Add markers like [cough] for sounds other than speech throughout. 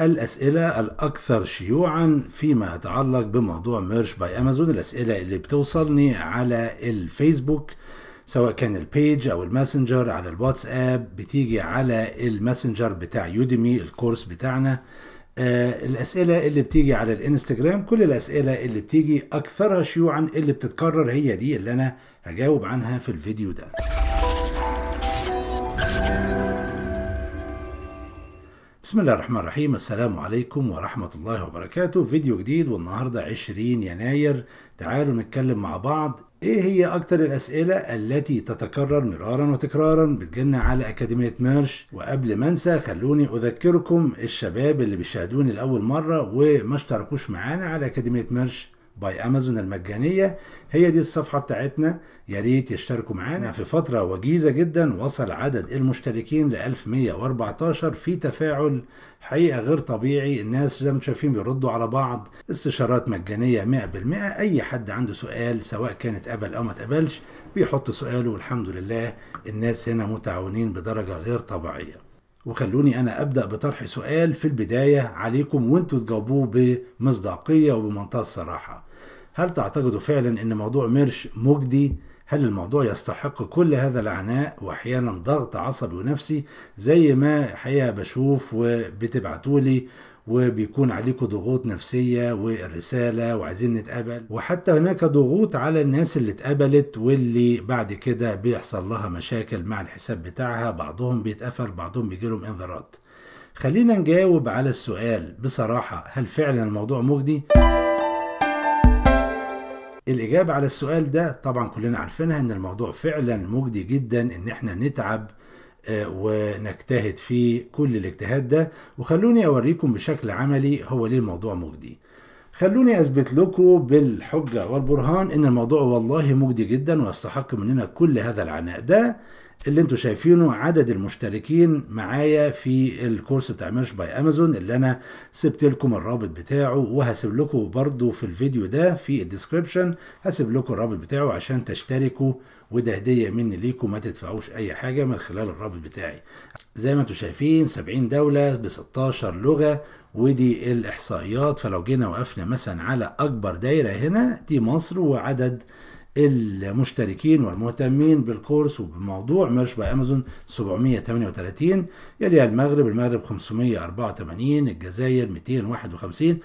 الأسئلة الأكثر شيوعا فيما يتعلق بموضوع ميرش باي أمازون الأسئلة اللي بتوصلني على الفيسبوك سواء كان البيج أو الماسنجر على الواتساب بتيجي على الماسنجر بتاع يوديمي الكورس بتاعنا آه، الأسئلة اللي بتيجي على الانستجرام كل الأسئلة اللي بتيجي أكثرها شيوعا اللي بتتكرر هي دي اللي أنا هجاوب عنها في الفيديو ده بسم الله الرحمن الرحيم السلام عليكم ورحمة الله وبركاته فيديو جديد والنهاردة 20 يناير تعالوا نتكلم مع بعض ايه هي اكتر الاسئلة التي تتكرر مرارا وتكرارا بتجيلنا على اكاديمية ميرش وقبل ما انسى خلوني اذكركم الشباب اللي بيشاهدوني لاول مرة وما اشتركوش معانا على اكاديمية ميرش باي امازون المجانيه هي دي الصفحه بتاعتنا يا ريت يشتركوا معانا في فتره وجيزه جدا وصل عدد المشتركين ل 1114 في تفاعل حقيقه غير طبيعي الناس زي ما انتم شايفين بيردوا على بعض استشارات مجانيه 100% اي حد عنده سؤال سواء كان اتقبل او ما اتقبلش بيحط سؤاله والحمد لله الناس هنا متعاونين بدرجه غير طبيعيه وخلوني انا ابدا بطرح سؤال في البدايه عليكم وانتوا تجاوبوه بمصداقيه وبمنتهى الصراحه هل تعتقد فعلا أن موضوع ميرش مجدي؟ هل الموضوع يستحق كل هذا العناء واحيانا ضغط عصبي ونفسي زي ما حقيقه بشوف وبتبعتولي وبيكون عليكم ضغوط نفسية والرسالة وعايزين نتقابل وحتى هناك ضغوط على الناس اللي اتقبلت واللي بعد كده بيحصل لها مشاكل مع الحساب بتاعها بعضهم بيتقفل بعضهم بيجيلهم انذارات خلينا نجاوب على السؤال بصراحة هل فعلا الموضوع مجدي؟ الإجابة على السؤال ده طبعا كلنا عارفينها إن الموضوع فعلا مجدي جدا إن إحنا نتعب آه، ونجتهد في كل الاجتهاد ده وخلوني أوريكم بشكل عملي هو ليه الموضوع مجدي خلوني أثبت لكم بالحجة والبرهان إن الموضوع والله مجدي جدا ويستحق مننا كل هذا العناء ده اللي انتم شايفينه عدد المشتركين معايا في الكورس بتاع ميرش باي امازون اللي انا سبت لكم الرابط بتاعه وهسيب لكم برده في الفيديو ده في الديسكربشن هسيب لكم الرابط بتاعه عشان تشتركوا وده هديه مني ليكم ما تدفعوش اي حاجه من خلال الرابط بتاعي زي ما انتم شايفين 70 دوله ب 16 لغه ودي الاحصائيات فلو جينا وقفنا مثلا على اكبر دايره هنا دي مصر وعدد المشتركين والمهتمين بالكورس وبموضوع باي امازون 738 يليها المغرب المغرب 584 الجزائر 251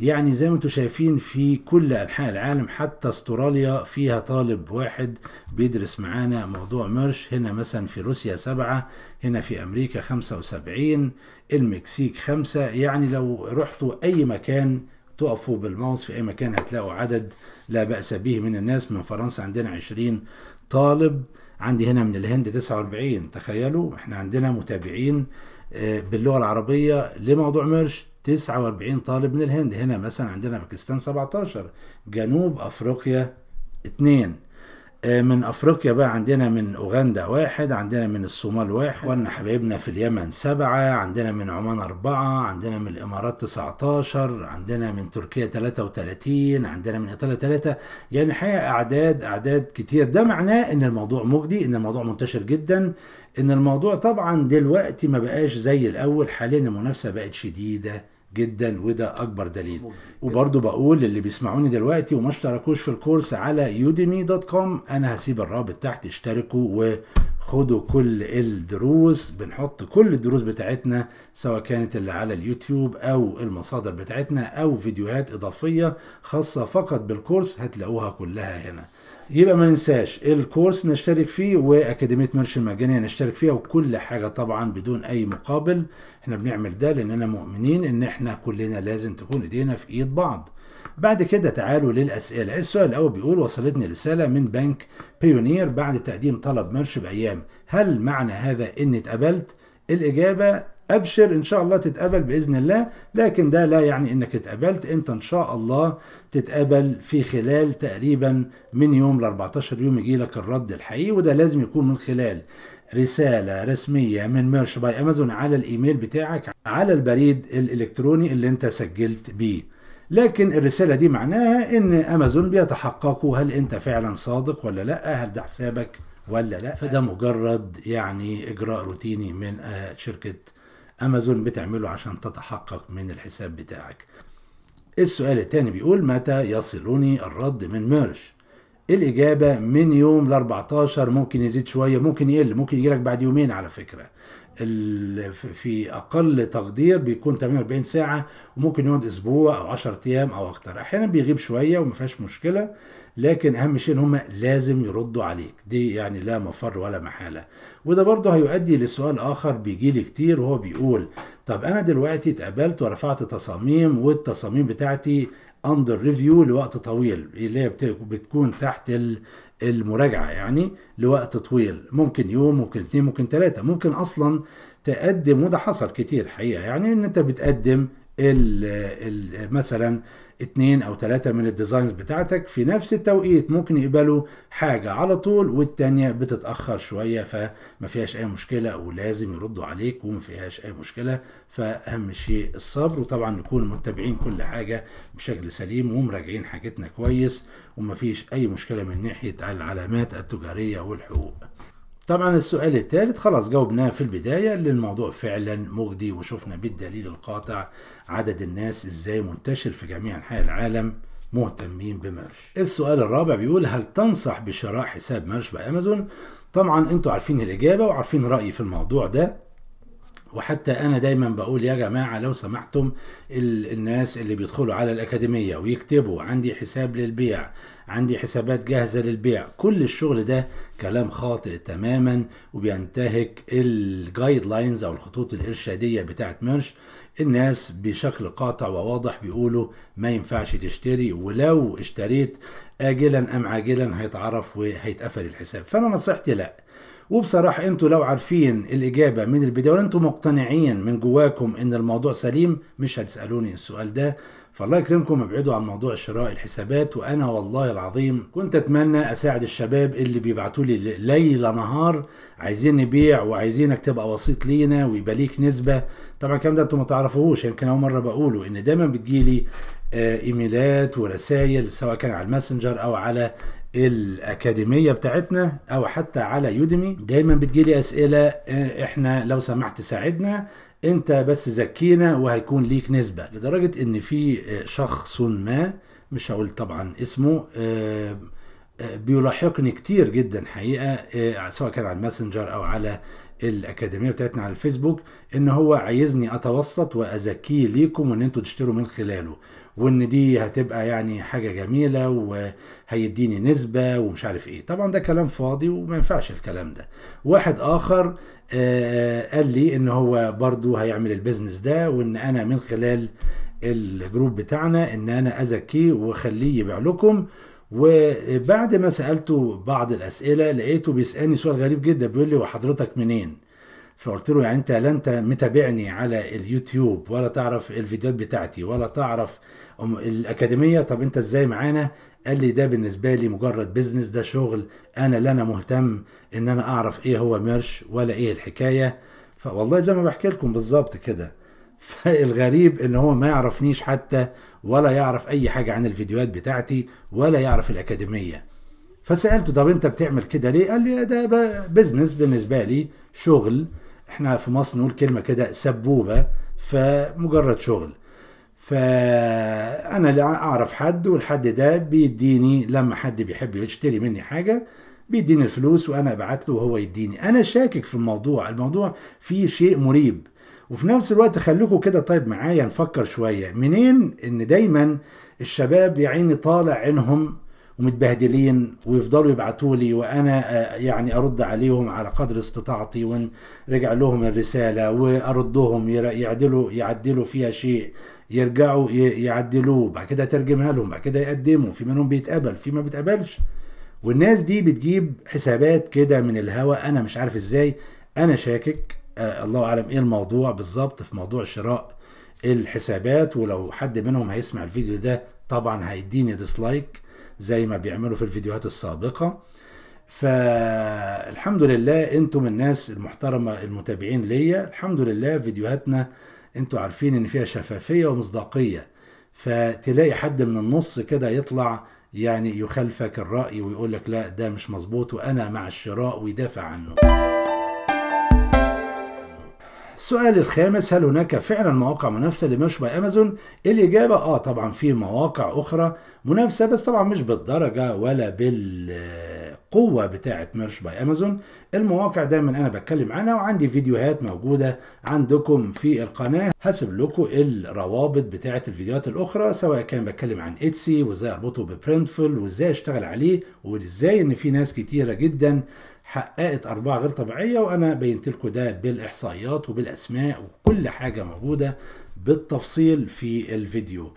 يعني زي ما انتم شايفين في كل انحاء العالم حتى استراليا فيها طالب واحد بيدرس معانا موضوع ميرش هنا مثلا في روسيا سبعة هنا في امريكا خمسة وسبعين المكسيك خمسة يعني لو رحتوا اي مكان تقفوا بالماوس في اي مكان هتلاقوا عدد لا بأس به من الناس من فرنسا عندنا عشرين طالب عندي هنا من الهند 49 تخيلوا احنا عندنا متابعين آه، باللغه العربيه لموضوع ميرش 49 طالب من الهند هنا مثلا عندنا باكستان 17 جنوب افريقيا 2 آه، من افريقيا بقى عندنا من اوغندا واحد عندنا من الصومال واحد وانا حبايبنا في اليمن سبعة عندنا من عمان اربعة عندنا من الامارات 19 عندنا من تركيا 33 عندنا من ايطاليا 3 يعني حقيقة اعداد اعداد كتير ده معناه ان الموضوع مجدي ان الموضوع منتشر جدا ان الموضوع طبعا دلوقتي ما بقاش زي الاول حاليا المنافسة بقت شديدة جدا وده اكبر دليل وبرضه بقول اللي بيسمعوني دلوقتي وما اشتركوش في الكورس على يوديمي دوت كوم انا هسيب الرابط تحت اشتركوا وخدوا كل الدروس بنحط كل الدروس بتاعتنا سواء كانت اللي على اليوتيوب او المصادر بتاعتنا او فيديوهات اضافيه خاصه فقط بالكورس هتلاقوها كلها هنا يبقى ما ننساش الكورس نشترك فيه واكاديميه مرش المجانيه نشترك فيها وكل حاجه طبعا بدون اي مقابل احنا بنعمل ده لاننا مؤمنين ان احنا كلنا لازم تكون ايدينا في ايد بعض بعد كده تعالوا للاسئله السؤال الاول بيقول وصلتني رساله من بنك بيونير بعد تقديم طلب مرش بايام هل معنى هذا اني اتقبلت الاجابه ابشر ان شاء الله تتقبل باذن الله لكن ده لا يعني انك اتقبلت انت ان شاء الله تتقبل في خلال تقريبا من يوم ل 14 يوم يجي لك الرد الحقيقي وده لازم يكون من خلال رسالة رسمية من ميرش باي أمازون على الإيميل بتاعك على البريد الإلكتروني اللي أنت سجلت بيه لكن الرسالة دي معناها إن أمازون بيتحققوا هل أنت فعلا صادق ولا لأ هل ده حسابك ولا لأ فده مجرد يعني إجراء روتيني من آه، شركة امازون بتعمله عشان تتحقق من الحساب بتاعك السؤال التاني بيقول متى يصلني الرد من ميرش الإجابة من يوم ال 14 ممكن يزيد شوية ممكن يقل ممكن يجيلك بعد يومين على فكرة في اقل تقدير بيكون 48 ساعه وممكن يقعد اسبوع او 10 ايام او اكتر احيانا بيغيب شويه وما فيهاش مشكله لكن اهم شيء ان هم لازم يردوا عليك دي يعني لا مفر ولا محاله وده برضه هيؤدي لسؤال اخر بيجي لي كتير وهو بيقول طب انا دلوقتي اتقابلت ورفعت تصاميم والتصاميم بتاعتي اندر ريفيو لوقت طويل اللي هي بتكون تحت المراجعة يعني لوقت طويل ممكن يوم ممكن اتنين ممكن تلاتة ممكن أصلا تقدم وده حصل كتير حقيقة يعني إن أنت بتقدم ال ال مثلا اتنين او تلاتة من الديزاينز بتاعتك في نفس التوقيت ممكن يقبلوا حاجة على طول والتانية بتتأخر شوية فما فيهاش اي مشكلة ولازم يردوا عليك وما فيهاش اي مشكلة فاهم شيء الصبر وطبعا نكون متابعين كل حاجة بشكل سليم ومراجعين حاجتنا كويس وما فيش اي مشكلة من ناحية العلامات التجارية والحقوق طبعا السؤال الثالث خلاص جاوبناه في البداية اللي الموضوع فعلا مجدي وشفنا بالدليل القاطع عدد الناس ازاي منتشر في جميع انحاء العالم مهتمين بمرش السؤال الرابع بيقول هل تنصح بشراء حساب مرش بأمازون طبعا انتوا عارفين الإجابة وعارفين رأيي في الموضوع ده وحتى انا دايما بقول يا جماعه لو سمحتم الناس اللي بيدخلوا على الاكاديميه ويكتبوا عندي حساب للبيع عندي حسابات جاهزه للبيع كل الشغل ده كلام خاطئ تماما وبينتهك الجايد لاينز او الخطوط الارشاديه بتاعت ميرش الناس بشكل قاطع وواضح بيقولوا ما ينفعش تشتري ولو اشتريت اجلا ام عاجلا هيتعرف وهيتقفل الحساب فانا نصيحتي لا وبصراحة انتوا لو عارفين الإجابة من البداية وانتوا انتوا مقتنعين من جواكم إن الموضوع سليم مش هتسألوني السؤال ده فالله يكرمكم ابعدوا عن موضوع شراء الحسابات وأنا والله العظيم كنت أتمنى أساعد الشباب اللي بيبعتوا لي ليل نهار عايزين نبيع وعايزينك تبقى وسيط لينا ويبقى ليك نسبة طبعا الكلام ده انتوا ما تعرفوهوش يمكن أول مرة بقوله إن دايما بتجيلي آه، ايميلات ورسائل سواء كان على الماسنجر او على الاكاديميه بتاعتنا او حتى على يوديمي دايما بتجيلي اسئله إيه، احنا لو سمحت ساعدنا انت بس زكينا وهيكون ليك نسبه لدرجه ان في إيه، شخص ما مش هقول طبعا اسمه إيه، بيلاحقني كتير جدا حقيقه سواء كان على الماسنجر او على الاكاديميه بتاعتنا على الفيسبوك ان هو عايزني اتوسط وازكيه ليكم وان انتوا تشتروا من خلاله وان دي هتبقى يعني حاجه جميله وهيديني نسبه ومش عارف ايه طبعا ده كلام فاضي وما ينفعش الكلام ده واحد اخر آه، قال لي ان هو برضو هيعمل البيزنس ده وان انا من خلال الجروب بتاعنا ان انا ازكيه واخليه يبيع لكم وبعد ما سالته بعض الاسئله لقيته بيسالني سؤال غريب جدا بيقول لي وحضرتك منين فقلت له يعني انت لا انت متابعني على اليوتيوب ولا تعرف الفيديوهات بتاعتي ولا تعرف الاكاديميه طب انت ازاي معانا قال لي ده بالنسبه لي مجرد بيزنس ده شغل انا لا انا مهتم ان انا اعرف ايه هو ميرش ولا ايه الحكايه فوالله زي ما بحكي لكم بالظبط كده فالغريب ان هو ما يعرفنيش حتى ولا يعرف اي حاجة عن الفيديوهات بتاعتي ولا يعرف الاكاديمية فسألته طب انت بتعمل كده ليه قال لي ده بزنس بالنسبة لي شغل احنا في مصر نقول كلمة كده سبوبة فمجرد شغل فانا اللي اعرف حد والحد ده بيديني لما حد بيحب يشتري مني حاجه بيديني الفلوس وانا ابعت له وهو يديني انا شاكك في الموضوع الموضوع فيه شيء مريب وفي نفس الوقت خليكم كده طيب معايا نفكر شويه منين ان دايما الشباب يا عيني طالع عينهم ومتبهدلين ويفضلوا يبعتوا لي وانا آه، يعني ارد عليهم على قدر استطاعتي ونرجع لهم الرساله واردهم يعدلوا يعدلوا فيها شيء يرجعوا يعدلوه بعد كده ترجمها لهم بعد كده يقدموا في منهم بيتقبل في ما بيتقبلش والناس دي بتجيب حسابات كده من الهوا انا مش عارف ازاي انا شاكك آه، الله اعلم ايه الموضوع بالظبط في موضوع شراء الحسابات ولو حد منهم هيسمع الفيديو ده طبعا هيديني ديسلايك زي ما بيعملوا في الفيديوهات السابقه فالحمد لله انتم الناس المحترمه المتابعين ليا الحمد لله فيديوهاتنا انتوا عارفين ان فيها شفافيه ومصداقيه فتلاقي حد من النص كده يطلع يعني يخالفك الرأي ويقول لك لا ده مش مظبوط وأنا مع الشراء ويدافع عنه السؤال الخامس هل هناك فعلا مواقع منافسة لمش باي أمازون؟ الإجابة آه طبعا في مواقع أخرى منافسة بس طبعا مش بالدرجة ولا بالقوة بتاعة ميرش باي أمازون المواقع دايما أنا بتكلم عنها وعندي فيديوهات موجودة عندكم في القناة هسيب لكم الروابط بتاعة الفيديوهات الأخرى سواء كان بتكلم عن إتسي وإزاي أربطه ببرنتفل وإزاي أشتغل عليه وإزاي إن في ناس كتيرة جدا حققت أرباح غير طبيعية وأنا بينت لكم ده بالإحصائيات وبالأسماء وكل حاجة موجودة بالتفصيل في الفيديو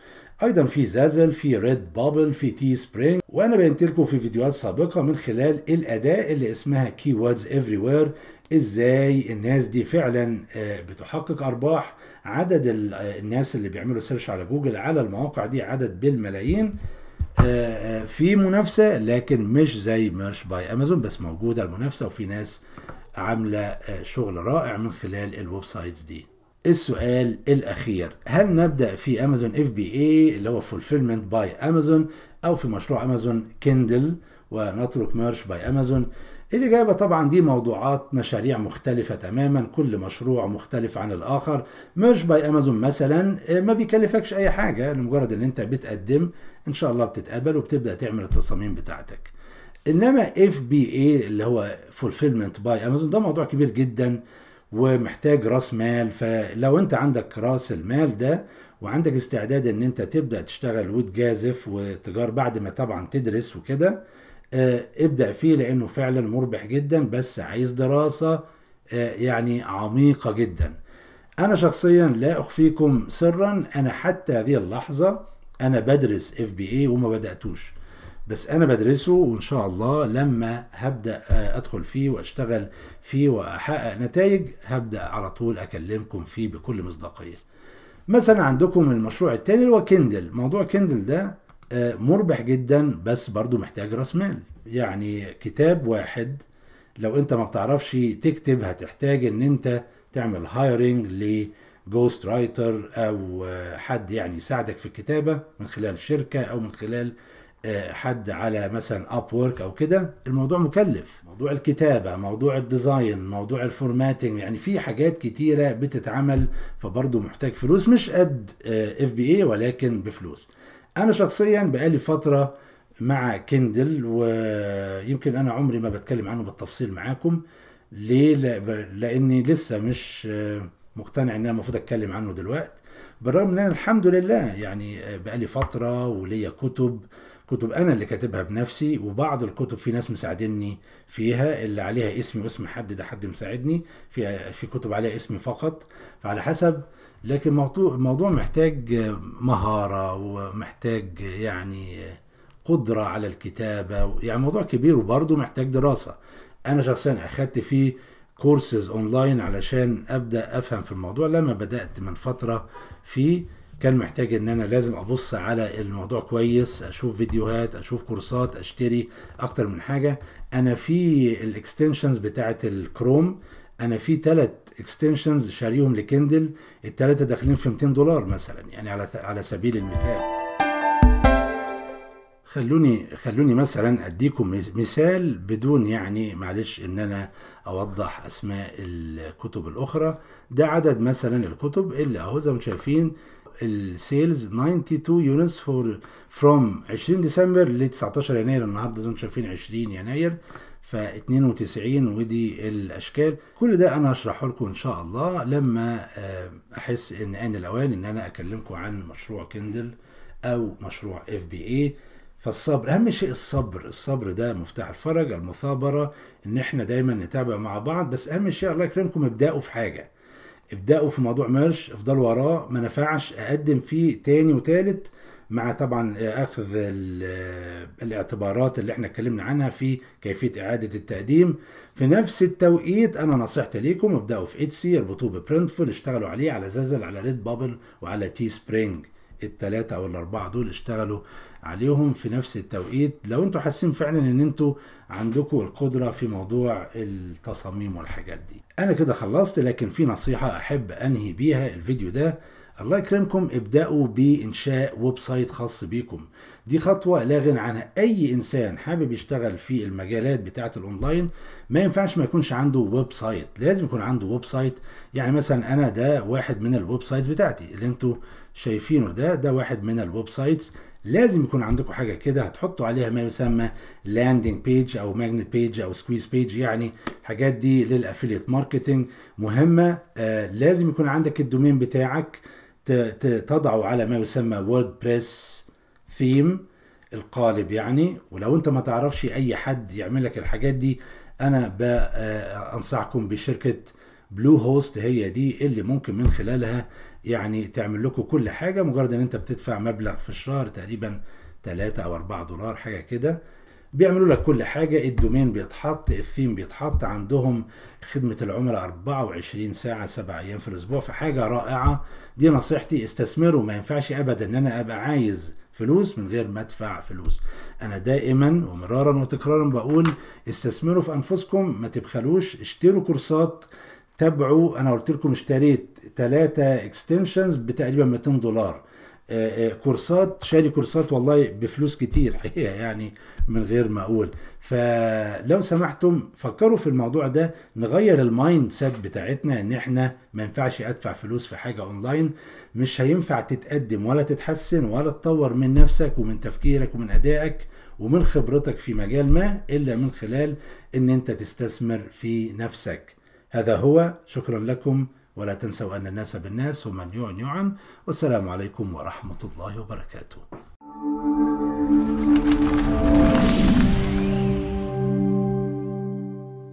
ايضا في زازل في ريد بابل في تي سبرينج وانا بينت لكم في فيديوهات سابقه من خلال الاداه اللي اسمها كي ووردز افري وير ازاي الناس دي فعلا آه، بتحقق ارباح عدد آه، الناس اللي بيعملوا سيرش على جوجل على المواقع دي عدد بالملايين آه، آه، في منافسه لكن مش زي ميرش باي امازون بس موجوده المنافسه وفي ناس عامله آه، شغل رائع من خلال الويب سايتس دي السؤال الاخير هل نبدا في امازون اف بي اي اللي هو فولفيلمنت باي امازون او في مشروع امازون كندل ونترك ميرش باي امازون الإجابة طبعا دي موضوعات مشاريع مختلفة تماما كل مشروع مختلف عن الآخر مش باي أمازون مثلا آه، ما بيكلفكش أي حاجة لمجرد إن أنت بتقدم إن شاء الله بتتقبل وبتبدأ تعمل التصاميم بتاعتك إنما اف بي اللي هو Fulfillment باي أمازون ده موضوع كبير جدا ومحتاج راس مال فلو انت عندك راس المال ده وعندك استعداد ان انت تبدا تشتغل وتجازف وتجار بعد ما طبعا تدرس وكده آه، ابدأ فيه لأنه فعلا مربح جدا بس عايز دراسة آه، يعني عميقة جدا أنا شخصيا لا أخفيكم سرا أنا حتى هذه اللحظة أنا بدرس FBA وما بدأتوش بس انا بدرسه وان شاء الله لما هبدا آه، ادخل فيه واشتغل فيه واحقق نتائج هبدا على طول اكلمكم فيه بكل مصداقيه مثلا عندكم المشروع التاني اللي هو كندل موضوع كندل ده آه، مربح جدا بس برضو محتاج راس مال يعني كتاب واحد لو انت ما بتعرفش تكتب هتحتاج ان انت تعمل هايرنج لجوست رايتر او حد يعني يساعدك في الكتابه من خلال شركه او من خلال آه، حد على مثلا اب وورك او كده الموضوع مكلف موضوع الكتابه موضوع الديزاين موضوع الفورماتنج يعني في حاجات كتيره بتتعمل فبرضه محتاج فلوس مش قد اف بي اي ولكن بفلوس انا شخصيا بقالي فتره مع كندل ويمكن انا عمري ما بتكلم عنه بالتفصيل معاكم ليه لاني لسه مش آه، مقتنع ان انا المفروض اتكلم عنه دلوقتي بالرغم ان انا الحمد لله يعني آه، بقالي فتره وليا كتب كتب انا اللي كاتبها بنفسي وبعض الكتب في ناس مساعدني فيها اللي عليها اسمي واسم حد ده حد مساعدني في في كتب عليها اسمي فقط فعلى حسب لكن موضوع موضوع محتاج مهارة ومحتاج يعني قدرة على الكتابة يعني موضوع كبير وبرضه محتاج دراسة أنا شخصيا أخدت فيه كورسز أونلاين علشان أبدأ أفهم في الموضوع لما بدأت من فترة فيه كان محتاج ان انا لازم ابص على الموضوع كويس اشوف فيديوهات اشوف كورسات اشتري اكتر من حاجه انا في الاكستنشنز بتاعه الكروم انا في ثلاث اكستنشنز شاريهم لكندل الثلاثه داخلين في 200 دولار مثلا يعني على على سبيل المثال خلوني خلوني مثلا اديكم مثال بدون يعني معلش ان انا اوضح اسماء الكتب الاخرى ده عدد مثلا الكتب اللي اهو زي ما شايفين السيلز 92 يونتس فور فروم 20 ديسمبر ل 19 يناير النهارده زي ما شايفين 20 يناير ف 92 ودي الاشكال كل ده انا هشرحه لكم ان شاء الله لما آه، احس ان ان الاوان ان انا اكلمكم عن مشروع كندل او مشروع اف بي اي فالصبر اهم شيء الصبر الصبر ده مفتاح الفرج المثابره ان احنا دايما نتابع مع بعض بس اهم شيء الله يكرمكم ابداوا في حاجه ابداوا في موضوع مرش افضلوا وراه ما نفعش اقدم فيه تاني وتالت مع طبعا اخذ الاعتبارات اللي احنا اتكلمنا عنها في كيفيه اعاده التقديم في نفس التوقيت انا نصيحتي ليكم ابداوا في اتسي اربطوه ببرنتفول اشتغلوا عليه على زازل على ريد بابل وعلى تي سبرينج الثلاثه او الاربعة دول اشتغلوا عليهم في نفس التوقيت لو انتوا حاسين فعلا ان انتوا عندكم القدرة في موضوع التصاميم والحاجات دي انا كده خلصت لكن في نصيحة احب انهي بيها الفيديو ده الله يكرمكم ابدأوا بإنشاء ويب سايت خاص بيكم دي خطوة لا غنى عنها أي إنسان حابب يشتغل في المجالات بتاعة الأونلاين ما ينفعش ما يكونش عنده ويب سايت لازم يكون عنده ويب سايت يعني مثلا أنا ده واحد من الويب سايت بتاعتي اللي انتوا شايفينه ده ده واحد من الويب سايت لازم يكون عندكم حاجه كده هتحطوا عليها ما يسمى لاندنج بيج او ماجنت بيج او سكويز بيج يعني حاجات دي للافيليت ماركتنج مهمه آه لازم يكون عندك الدومين بتاعك تضعه على ما يسمى ووردبريس ثيم القالب يعني ولو انت ما تعرفش اي حد يعمل لك الحاجات دي انا آه، انصحكم بشركه بلو هوست هي دي اللي ممكن من خلالها يعني تعمل لكم كل حاجه مجرد ان انت بتدفع مبلغ في الشهر تقريبا 3 او 4 دولار حاجه كده بيعملوا لك كل حاجة الدومين بيتحط الثيم بيتحط عندهم خدمة العملاء 24 ساعة 7 أيام في الأسبوع فحاجة رائعة دي نصيحتي استثمروا ما ينفعش أبدا إن أنا أبقى عايز فلوس من غير ما ادفع فلوس انا دائما ومرارا وتكرارا بقول استثمروا في انفسكم ما تبخلوش اشتروا كورسات تابعوا انا قلت لكم اشتريت ثلاثة اكستنشنز بتقريبا 200 دولار آه، آه، كورسات شاري كورسات والله بفلوس كتير [laughs] حقيقه يعني من غير ما اقول فلو سمحتم فكروا في الموضوع ده نغير المايند سيت بتاعتنا ان احنا ما ينفعش ادفع فلوس في حاجه اونلاين مش هينفع تتقدم ولا تتحسن ولا تطور من نفسك ومن تفكيرك ومن ادائك ومن خبرتك في مجال ما الا من خلال ان انت تستثمر في نفسك هذا هو شكرا لكم ولا تنسوا أن الناس بالناس ومن يعن يعن والسلام عليكم ورحمة الله وبركاته